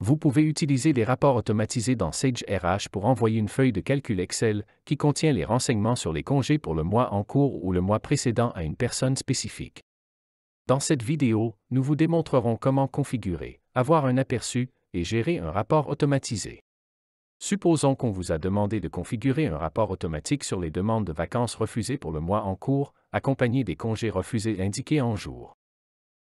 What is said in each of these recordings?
Vous pouvez utiliser les rapports automatisés dans Sage RH pour envoyer une feuille de calcul Excel qui contient les renseignements sur les congés pour le mois en cours ou le mois précédent à une personne spécifique. Dans cette vidéo, nous vous démontrerons comment configurer, avoir un aperçu et gérer un rapport automatisé. Supposons qu'on vous a demandé de configurer un rapport automatique sur les demandes de vacances refusées pour le mois en cours, accompagnées des congés refusés indiqués en jour.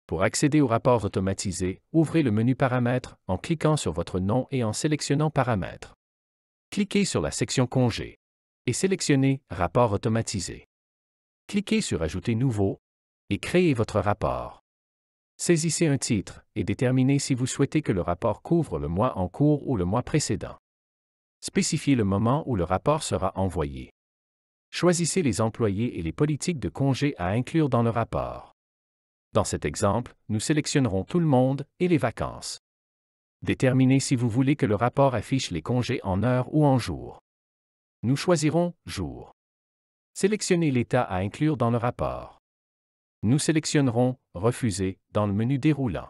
Pour accéder au rapport automatisé, ouvrez le menu Paramètres en cliquant sur votre nom et en sélectionnant Paramètres. Cliquez sur la section Congé et sélectionnez Rapport automatisé. Cliquez sur Ajouter nouveau et créez votre rapport. Saisissez un titre et déterminez si vous souhaitez que le rapport couvre le mois en cours ou le mois précédent. Spécifiez le moment où le rapport sera envoyé. Choisissez les employés et les politiques de congés à inclure dans le rapport. Dans cet exemple, nous sélectionnerons tout le monde et les vacances. Déterminez si vous voulez que le rapport affiche les congés en heures ou en jours. Nous choisirons jour. Sélectionnez l'état à inclure dans le rapport. Nous sélectionnerons refuser dans le menu déroulant.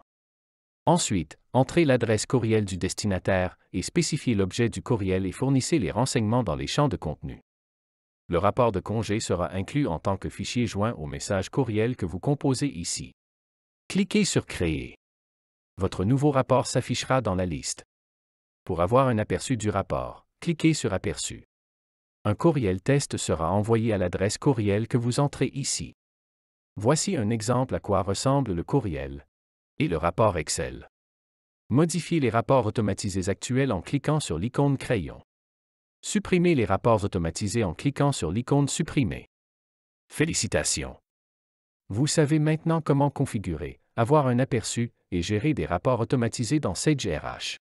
Ensuite, entrez l'adresse courriel du destinataire et spécifiez l'objet du courriel et fournissez les renseignements dans les champs de contenu le rapport de congé sera inclus en tant que fichier joint au message courriel que vous composez ici. Cliquez sur Créer. Votre nouveau rapport s'affichera dans la liste. Pour avoir un aperçu du rapport, cliquez sur Aperçu. Un courriel test sera envoyé à l'adresse courriel que vous entrez ici. Voici un exemple à quoi ressemble le courriel et le rapport Excel. Modifiez les rapports automatisés actuels en cliquant sur l'icône crayon. Supprimez les rapports automatisés en cliquant sur l'icône Supprimer. Félicitations. Vous savez maintenant comment configurer, avoir un aperçu et gérer des rapports automatisés dans Sage RH.